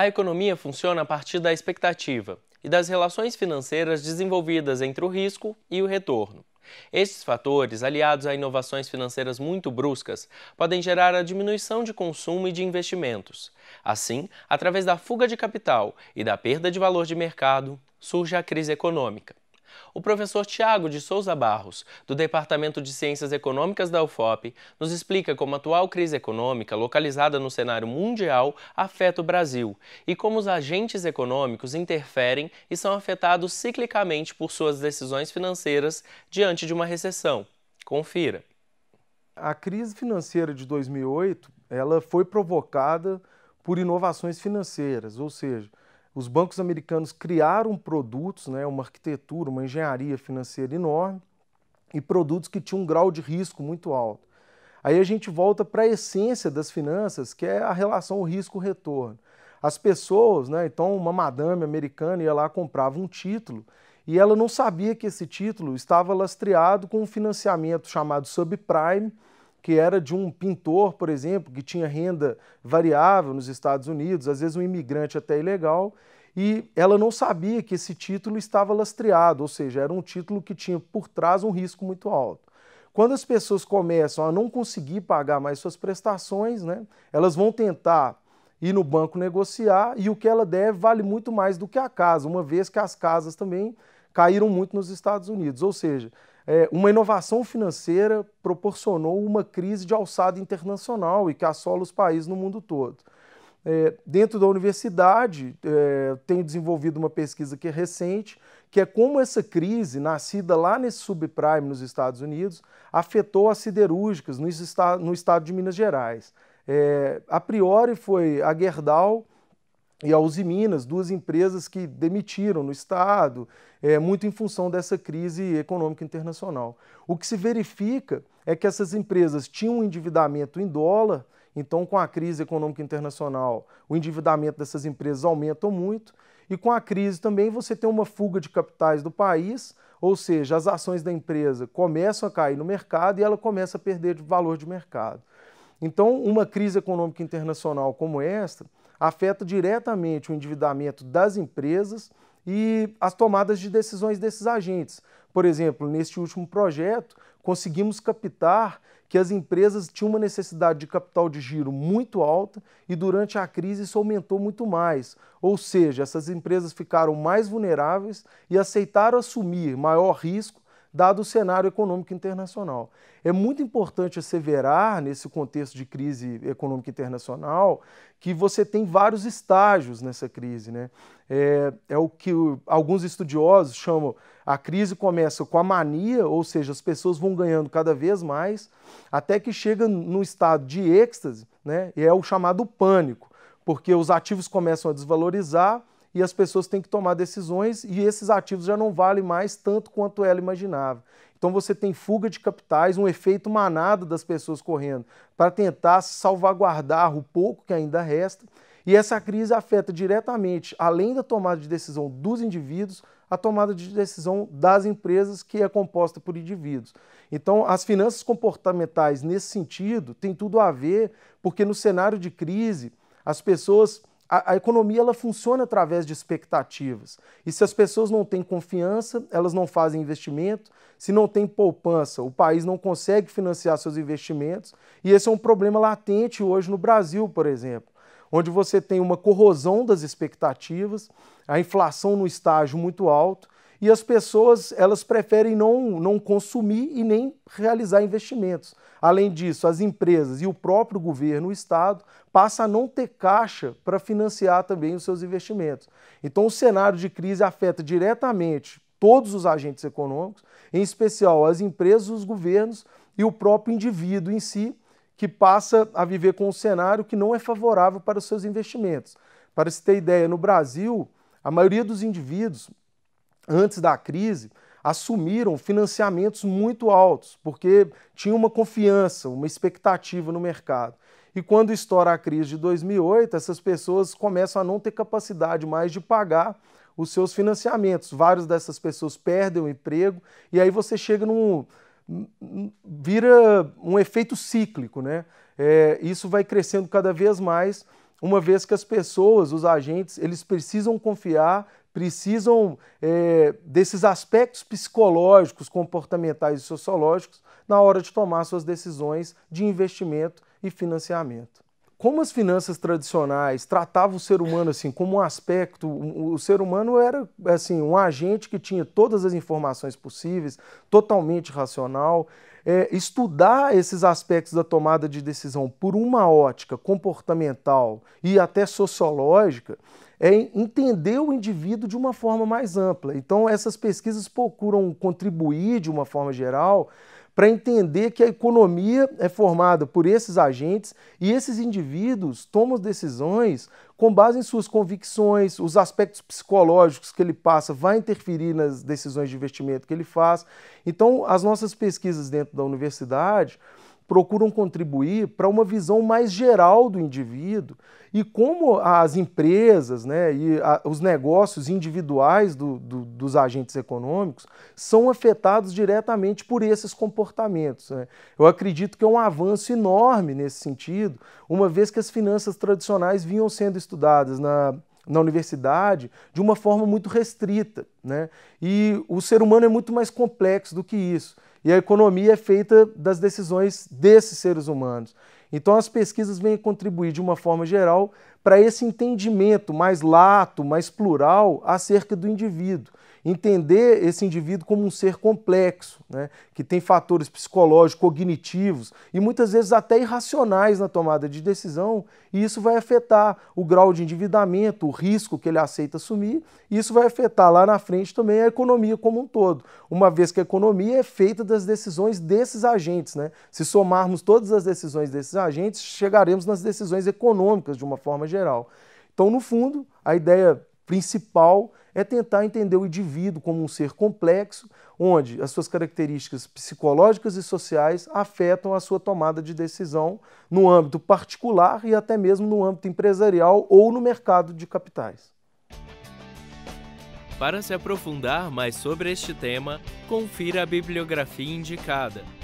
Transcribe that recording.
A economia funciona a partir da expectativa e das relações financeiras desenvolvidas entre o risco e o retorno. Estes fatores, aliados a inovações financeiras muito bruscas, podem gerar a diminuição de consumo e de investimentos. Assim, através da fuga de capital e da perda de valor de mercado, surge a crise econômica. O professor Tiago de Souza Barros, do Departamento de Ciências Econômicas da UFOP, nos explica como a atual crise econômica, localizada no cenário mundial, afeta o Brasil e como os agentes econômicos interferem e são afetados ciclicamente por suas decisões financeiras diante de uma recessão. Confira. A crise financeira de 2008, ela foi provocada por inovações financeiras, ou seja, os bancos americanos criaram produtos, né, uma arquitetura, uma engenharia financeira enorme e produtos que tinham um grau de risco muito alto. Aí a gente volta para a essência das finanças, que é a relação risco-retorno. As pessoas, né, então uma madame americana ia lá comprava um título e ela não sabia que esse título estava lastreado com um financiamento chamado subprime, que era de um pintor, por exemplo, que tinha renda variável nos Estados Unidos, às vezes um imigrante até ilegal, e ela não sabia que esse título estava lastreado, ou seja, era um título que tinha por trás um risco muito alto. Quando as pessoas começam a não conseguir pagar mais suas prestações, né, elas vão tentar ir no banco negociar e o que ela deve vale muito mais do que a casa, uma vez que as casas também caíram muito nos Estados Unidos. Ou seja, é, uma inovação financeira proporcionou uma crise de alçada internacional e que assola os países no mundo todo. É, dentro da universidade, é, tenho desenvolvido uma pesquisa que é recente, que é como essa crise, nascida lá nesse subprime nos Estados Unidos, afetou as siderúrgicas no, esta no estado de Minas Gerais. É, a priori foi a Gerdau, e a Uzi Minas, duas empresas que demitiram no Estado, é, muito em função dessa crise econômica internacional. O que se verifica é que essas empresas tinham um endividamento em dólar, então, com a crise econômica internacional, o endividamento dessas empresas aumenta muito, e com a crise também você tem uma fuga de capitais do país, ou seja, as ações da empresa começam a cair no mercado e ela começa a perder valor de mercado. Então, uma crise econômica internacional como esta afeta diretamente o endividamento das empresas e as tomadas de decisões desses agentes. Por exemplo, neste último projeto, conseguimos captar que as empresas tinham uma necessidade de capital de giro muito alta e durante a crise isso aumentou muito mais. Ou seja, essas empresas ficaram mais vulneráveis e aceitaram assumir maior risco dado o cenário econômico internacional. É muito importante asseverar, nesse contexto de crise econômica internacional, que você tem vários estágios nessa crise. Né? É, é o que alguns estudiosos chamam a crise começa com a mania, ou seja, as pessoas vão ganhando cada vez mais, até que chega num estado de êxtase, né? e é o chamado pânico, porque os ativos começam a desvalorizar e as pessoas têm que tomar decisões e esses ativos já não valem mais tanto quanto ela imaginava. Então você tem fuga de capitais, um efeito manada das pessoas correndo para tentar salvaguardar o pouco que ainda resta. E essa crise afeta diretamente, além da tomada de decisão dos indivíduos, a tomada de decisão das empresas, que é composta por indivíduos. Então, as finanças comportamentais, nesse sentido, tem tudo a ver, porque no cenário de crise, as pessoas a, a, economia ela funciona através de expectativas. E se as pessoas não têm confiança, elas não fazem investimento. Se não tem poupança, o país não consegue financiar seus investimentos. E esse é um problema latente hoje no Brasil, por exemplo, onde você tem uma corrosão das expectativas, a inflação no estágio muito alto e as pessoas elas preferem não, não consumir e nem realizar investimentos. Além disso, as empresas e o próprio governo, o Estado, passa a não ter caixa para financiar também os seus investimentos. Então, o cenário de crise afeta diretamente todos os agentes econômicos, em especial as empresas, os governos e o próprio indivíduo em si, que passa a viver com um cenário que não é favorável para os seus investimentos. Para se ter ideia, no Brasil, a maioria dos indivíduos antes da crise, assumiram financiamentos muito altos, porque tinha uma confiança, uma expectativa no mercado. E quando estoura a crise de 2008, essas pessoas começam a não ter capacidade mais de pagar os seus financiamentos. Vários dessas pessoas perdem o emprego e aí você chega num vira um efeito cíclico, né? É, isso vai crescendo cada vez mais, uma vez que as pessoas, os agentes, eles precisam confiar, precisam é, desses aspectos psicológicos, comportamentais e sociológicos na hora de tomar suas decisões de investimento e financiamento. Como as finanças tradicionais tratavam o ser humano assim como um aspecto, o ser humano era assim um agente que tinha todas as informações possíveis, totalmente racional. É, estudar esses aspectos da tomada de decisão por uma ótica comportamental e até sociológica é entender o indivíduo de uma forma mais ampla. Então, essas pesquisas procuram contribuir de uma forma geral para entender que a economia é formada por esses agentes e esses indivíduos tomam decisões com base em suas convicções, os aspectos psicológicos que ele passa vai interferir nas decisões de investimento que ele faz. Então, as nossas pesquisas dentro da universidade procuram contribuir para uma visão mais geral do indivíduo e como as empresas né, e a, os negócios individuais do, do, dos agentes econômicos são afetados diretamente por esses comportamentos. Né? Eu acredito que é um avanço enorme nesse sentido, uma vez que as finanças tradicionais vinham sendo estudadas na na universidade de uma forma muito restrita. Né? E o ser humano é muito mais complexo do que isso. E a economia é feita das decisões desses seres humanos. Então, as pesquisas vêm contribuir de uma forma geral para esse entendimento mais lato, mais plural acerca do indivíduo entender esse indivíduo como um ser complexo, né, que tem fatores psicológicos, cognitivos e muitas vezes até irracionais na tomada de decisão, e isso vai afetar o grau de endividamento, o risco que ele aceita assumir, e isso vai afetar lá na frente também a economia como um todo, uma vez que a economia é feita das decisões desses agentes. Né? Se somarmos todas as decisões desses agentes, chegaremos nas decisões econômicas de uma forma geral. Então, no fundo, a ideia principal é tentar entender o indivíduo como um ser complexo, onde as suas características psicológicas e sociais afetam a sua tomada de decisão no âmbito particular e até mesmo no âmbito empresarial ou no mercado de capitais. Para se aprofundar mais sobre este tema, confira a bibliografia indicada.